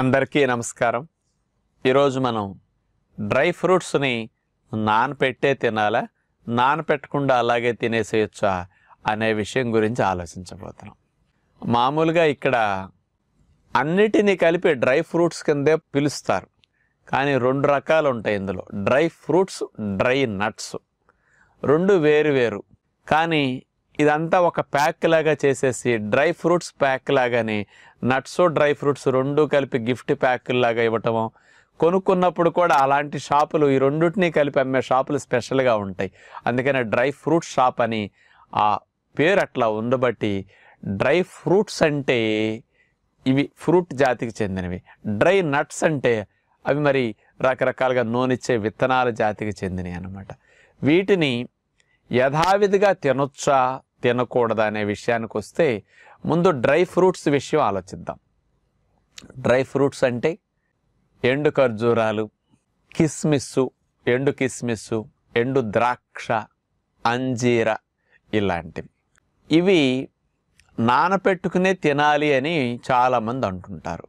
అందరికీ నమస్కారం ఈరోజు మనం డ్రై ఫ్రూట్స్ని నానపెట్టే తినాలా నానపెట్టకుండా అలాగే తినేసేయచ్చా అనే విషయం గురించి ఆలోచించబోతున్నాం మామూలుగా ఇక్కడ అన్నిటినీ కలిపి డ్రై ఫ్రూట్స్ కిందే పిలుస్తారు కానీ రెండు రకాలు ఉంటాయి ఇందులో డ్రై ఫ్రూట్స్ డ్రై నట్స్ రెండు వేరు వేరు కానీ ఇదంతా ఒక ప్యాక్ లాగా చేసేసి డ్రై ఫ్రూట్స్ ప్యాక్ లాగాని నట్స్ డ్రై ఫ్రూట్స్ రెండు కలిపి గిఫ్ట్ ప్యాక్ లాగా ఇవ్వటము కొనుక్కున్నప్పుడు కూడా అలాంటి షాపులు ఈ రెండింటినీ కలిపి అమ్మే షాపులు స్పెషల్గా ఉంటాయి అందుకనే డ్రై ఫ్రూట్ షాప్ అని ఆ పేరు అట్లా ఉండబట్టి డ్రై ఫ్రూట్స్ అంటే ఇవి ఫ్రూట్ జాతికి చెందినవి డ్రై నట్స్ అంటే అవి మరి రకరకాలుగా నూనెచ్చే విత్తనాల జాతికి చెందినవి అన్నమాట వీటిని యథావిధిగా తినొచ్చా తినకూడదు అనే విషయానికి వస్తే ముందు డ్రై ఫ్రూట్స్ విషయం ఆలోచిద్దాం డ్రై ఫ్రూట్స్ అంటే ఎండు ఖర్జూరాలు కిస్మిస్సు ఎండు కిస్మిస్సు ఎండు ద్రాక్ష అంజీర ఇలాంటివి ఇవి నానపెట్టుకునే తినాలి అని చాలామంది అంటుంటారు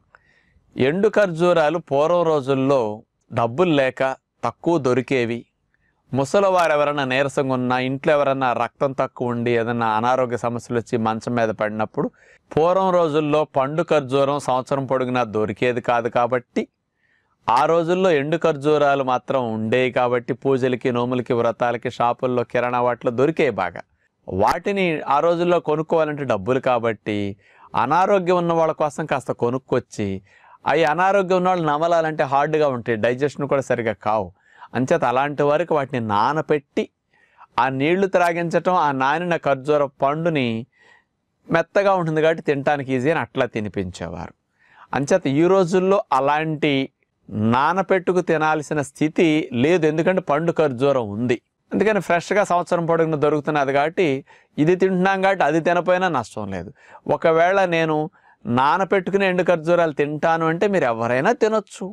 ఎండు ఖర్జూరాలు పూర్వ రోజుల్లో డబ్బులు లేక తక్కువ దొరికేవి ముసలివారు ఎవరైనా నీరసంగా ఉన్నా ఇంట్లో ఎవరైనా రక్తం తక్కువ ఉండి ఏదైనా అనారోగ్య సమస్యలు వచ్చి మంచం మీద పడినప్పుడు పూర్వం రోజుల్లో పండు ఖర్జూరం సంవత్సరం పొడిగినా దొరికేది కాదు కాబట్టి ఆ రోజుల్లో ఎండు ఖర్జూరాలు మాత్రం ఉండేవి కాబట్టి పూజలకి నోములకి వ్రతాలకి షాపుల్లో కిరాణా వాటిలో దొరికేవి బాగా వాటిని ఆ రోజుల్లో కొనుక్కోవాలంటే డబ్బులు కాబట్టి అనారోగ్యం ఉన్న వాళ్ళ కోసం కాస్త కొనుక్కొచ్చి అవి అనారోగ్యం ఉన్న వాళ్ళు నమలాలంటే హార్డ్గా ఉంటాయి డైజెషన్ కూడా సరిగా కావు అంచేత అలాంటి వారికి వాటిని నానపెట్టి ఆ నీళ్లు త్రాగించటం ఆ నానిన ఖర్జూర పండుని మెత్తగా ఉంటుంది కాబట్టి తినటానికి ఈజీ అని అట్లా తినిపించేవారు అంచేత ఈ రోజుల్లో అలాంటి నానపెట్టుకు తినాల్సిన స్థితి లేదు ఎందుకంటే పండు ఖర్జూరం ఉంది అందుకని ఫ్రెష్గా సంవత్సరం పొడుగున దొరుకుతున్నది కాబట్టి ఇది తింటున్నాం కాబట్టి అది తినపోయినా నష్టం లేదు ఒకవేళ నేను నానపెట్టుకుని ఎండు ఖర్జూరాలు తింటాను అంటే మీరు ఎవరైనా తినొచ్చు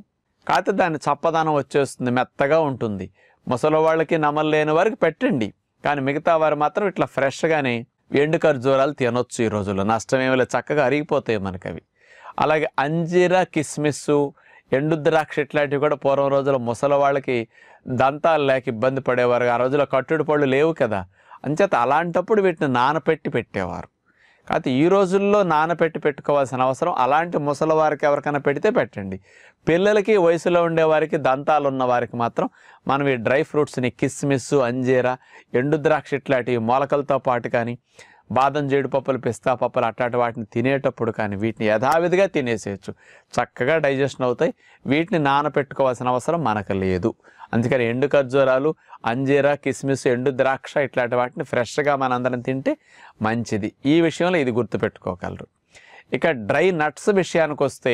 కాకపోతే దాన్ని చప్పదనం వచ్చేస్తుంది మెత్తగా ఉంటుంది ముసలి వాళ్ళకి నమలలేని వారికి పెట్టండి కానీ మిగతా వారు మాత్రం ఇట్లా ఫ్రెష్గానే ఎండు ఖర్జూరాలు తినొచ్చు ఈ రోజుల్లో నష్టమేమిలే చక్కగా అరిగిపోతాయి మనకు అవి అలాగే అంజీర కిస్మిస్ ఎండు ద్రాక్ష ఇట్లాంటివి కూడా పూర్వం రోజుల్లో ముసలి వాళ్ళకి దంతాలు లేక ఇబ్బంది పడేవారు ఆ రోజుల్లో కట్టుడు పళ్ళు లేవు కదా అంచేత అలాంటప్పుడు వీటిని నానపెట్టి పెట్టేవారు కాకపోతే ఈ రోజుల్లో నానపెట్టి పెట్టుకోవాల్సిన అవసరం అలాంటి ముసలి వారికి ఎవరికైనా పెడితే పెట్టండి పిల్లలకి వయసులో ఉండేవారికి దంతాలు ఉన్న వారికి మాత్రం మనం ఈ డ్రై ఫ్రూట్స్ని కిస్మిస్ అంజీరా ఎండు ద్రాక్ష ఇట్లాంటివి మొలకలతో పాటు కానీ బాదం జీడిపప్పులు పిస్తా పప్పులు అట్లాంటి వాటిని తినేటప్పుడు కానీ వీటిని యథావిధిగా తినేసేయచ్చు చక్కగా డైజెషన్ అవుతాయి వీటిని నానపెట్టుకోవాల్సిన అవసరం మనకు లేదు అందుకని ఎండు ఖర్జూరాలు అంజీరా కిస్మిస్ ఎండు ద్రాక్ష ఇట్లాంటి వాటిని ఫ్రెష్గా మనందరం తింటే మంచిది ఈ విషయంలో ఇది గుర్తుపెట్టుకోగలరు ఇక డ్రై నట్స్ విషయానికి వస్తే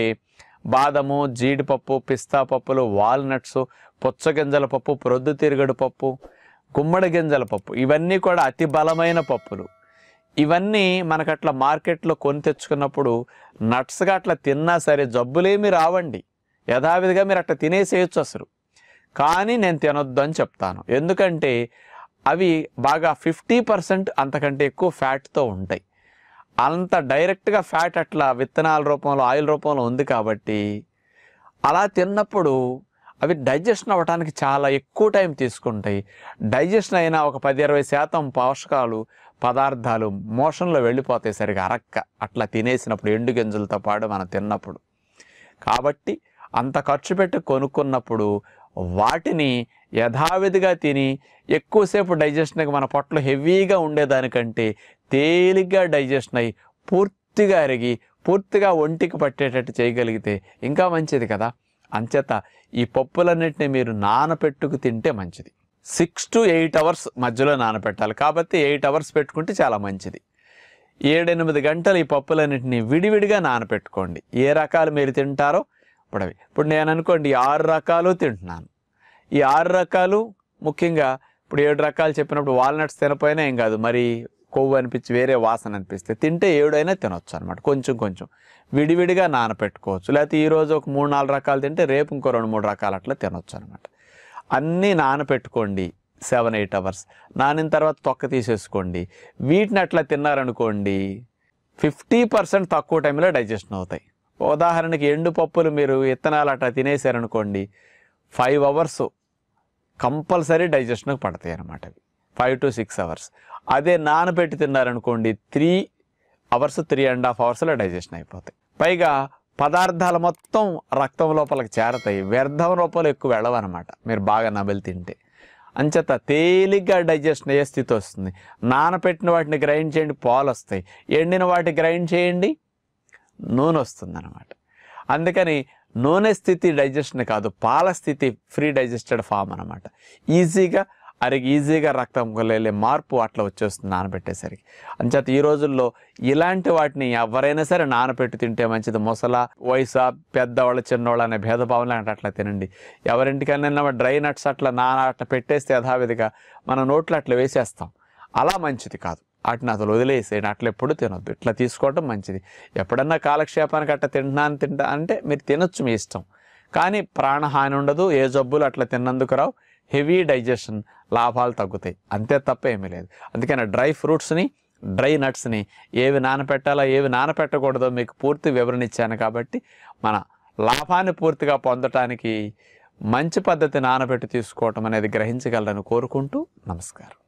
బాదము జీడిపప్పు పిస్తా పప్పులు వాల్నట్స్ పుచ్చగింజల పప్పు ప్రొద్దు తిరుగుడు పప్పు గుమ్మడి గింజల పప్పు ఇవన్నీ కూడా అతి బలమైన పప్పులు ఇవన్నీ మనకు అట్లా మార్కెట్లో కొని తెచ్చుకున్నప్పుడు నట్స్గా అట్లా తిన్నా సరే జబ్బులేమి రావండి యథావిధిగా మీరు అట్లా తినేసేయచ్చు అసలు కానీ నేను తినొద్దు అని చెప్తాను ఎందుకంటే అవి బాగా ఫిఫ్టీ పర్సెంట్ అంతకంటే ఎక్కువ ఫ్యాట్తో ఉంటాయి అంత డైరెక్ట్గా ఫ్యాట్ అట్లా విత్తనాల రూపంలో ఆయిల్ రూపంలో ఉంది కాబట్టి అలా తిన్నప్పుడు అవి డైజెషన్ అవ్వడానికి చాలా ఎక్కువ టైం తీసుకుంటాయి డైజెషన్ అయిన ఒక పది ఇరవై శాతం పోషకాలు పదార్థాలు మోషన్లో వెళ్ళిపోతాయి సరిగా అరక్క అట్లా తినేసినప్పుడు ఎండు గింజలతో పాటు మనం తిన్నప్పుడు కాబట్టి అంత ఖర్చు పెట్టి కొనుక్కున్నప్పుడు వాటిని యథావిధిగా తిని ఎక్కువసేపు డైజెషన్కి మన పొట్టలు హెవీగా ఉండేదానికంటే తేలిగ్గా డైజెషన్ అయ్యి పూర్తిగా అరిగి పూర్తిగా ఒంటికి పట్టేటట్టు చేయగలిగితే ఇంకా మంచిది కదా అంచేత ఈ పప్పులన్నింటినీ మీరు నానపెట్టుకు తింటే మంచిది సిక్స్ టు ఎయిట్ అవర్స్ మధ్యలో నానపెట్టాలి కాబట్టి ఎయిట్ అవర్స్ పెట్టుకుంటే చాలా మంచిది ఏడెనిమిది గంటలు ఈ పప్పులన్నింటినీ విడివిడిగా నానపెట్టుకోండి ఏ రకాలు మీరు తింటారో ఇప్పుడు ఇప్పుడు నేను అనుకోండి ఆరు రకాలు తింటున్నాను ఈ ఆరు రకాలు ముఖ్యంగా ఇప్పుడు ఏడు రకాలు చెప్పినప్పుడు వాల్నట్స్ తినపోయినా ఏం కాదు మరి కొవ్వు అనిపించి వేరే వాసన అనిపిస్తే తింటే ఏడైనా తినొచ్చు అనమాట కొంచెం కొంచెం విడివిడిగా నానపెట్టుకోవచ్చు లేకపోతే ఈరోజు ఒక మూడు నాలుగు రకాలు తింటే రేపు ఇంకో రెండు మూడు రకాలు అట్లా తినొచ్చు అనమాట అన్నీ నానపెట్టుకోండి సెవెన్ ఎయిట్ అవర్స్ నానిన తర్వాత తొక్క తీసేసుకోండి వీటిని అట్లా తిన్నారనుకోండి ఫిఫ్టీ పర్సెంట్ తక్కువ టైంలో డైజెషన్ అవుతాయి ఉదాహరణకి ఎండు పప్పులు మీరు విత్తనాలు అట్లా తినేసారనుకోండి ఫైవ్ అవర్స్ కంపల్సరీ డైజెషన్కి పడతాయి అన్నమాట అవి ఫైవ్ టు సిక్స్ అవర్స్ అదే నానబెట్టి తిన్నారనుకోండి three hours three and half అవర్స్లో డైజెషన్ అయిపోతాయి పైగా పదార్థాలు మొత్తం రక్తం లోపలికి చేరతాయి వ్యర్థం లోపల ఎక్కువ వెళ్ళవన్నమాట మీరు బాగా నవలు తింటే అంచేత తేలిగ్గా డైజెషన్ అయ్యే స్థితి వస్తుంది నానపెట్టిన వాటిని గ్రైండ్ చేయండి పాలు వస్తాయి ఎండిన వాటి గ్రైండ్ చేయండి నూనె వస్తుంది అనమాట అందుకని నూనె స్థితి డైజెషన్ కాదు పాల స్థితి ఫ్రీ డైజెస్టెడ్ ఫామ్ అనమాట ఈజీగా అరికి ఈజీగా రక్తం వెళ్ళే మార్పు అట్లా వచ్చేస్తుంది నానబెట్టేసరికి అంచేత ఈ రోజుల్లో ఇలాంటి వాటిని ఎవరైనా సరే నానబెట్టి తింటే మంచిది ముసల వయసు పెద్దవాళ్ళు చిన్నవాళ్ళు అనే భేదభావం లేకుండా అట్లా తినండి ఎవరింటికైనా డ్రై నట్స్ అట్లా నాన అట్లా పెట్టేస్తే యథావిధిగా మన నోట్లో అట్లా వేసేస్తాం అలా మంచిది కాదు వాటిని అసలు వదిలేసేయండి అట్లా ఎప్పుడు తినొద్దు ఇట్లా తీసుకోవటం మంచిది ఎప్పుడన్నా కాలక్షేపానికి అట్లా తింటున్నాను తింటా అంటే మీరు తినొచ్చు మీ ఇష్టం కానీ ప్రాణహాని ఉండదు ఏ జబ్బులు అట్లా తిన్నందుకు రావు హెవీ డైజెషన్ లాభాలు తగ్గుతాయి అంతే తప్ప ఏమీ లేదు అందుకని డ్రై ఫ్రూట్స్ని డ్రై నట్స్ని ఏవి నానపెట్టాలో ఏవి నానపెట్టకూడదో మీకు పూర్తి వివరణ ఇచ్చాను కాబట్టి మన లాభాన్ని పూర్తిగా పొందటానికి మంచి పద్ధతి నానబెట్టి తీసుకోవటం అనేది గ్రహించగలరని కోరుకుంటూ నమస్కారం